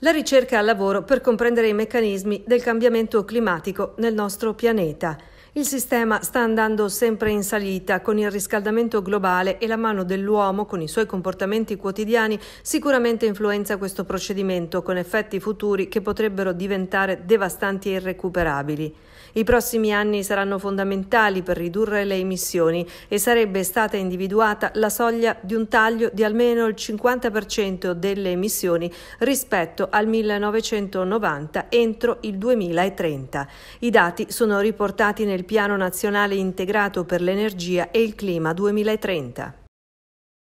La ricerca al lavoro per comprendere i meccanismi del cambiamento climatico nel nostro pianeta. Il sistema sta andando sempre in salita con il riscaldamento globale e la mano dell'uomo con i suoi comportamenti quotidiani sicuramente influenza questo procedimento con effetti futuri che potrebbero diventare devastanti e irrecuperabili. I prossimi anni saranno fondamentali per ridurre le emissioni e sarebbe stata individuata la soglia di un taglio di almeno il 50% delle emissioni rispetto al 1990 entro il 2030. I dati sono riportati nel Piano Nazionale Integrato per l'Energia e il Clima 2030.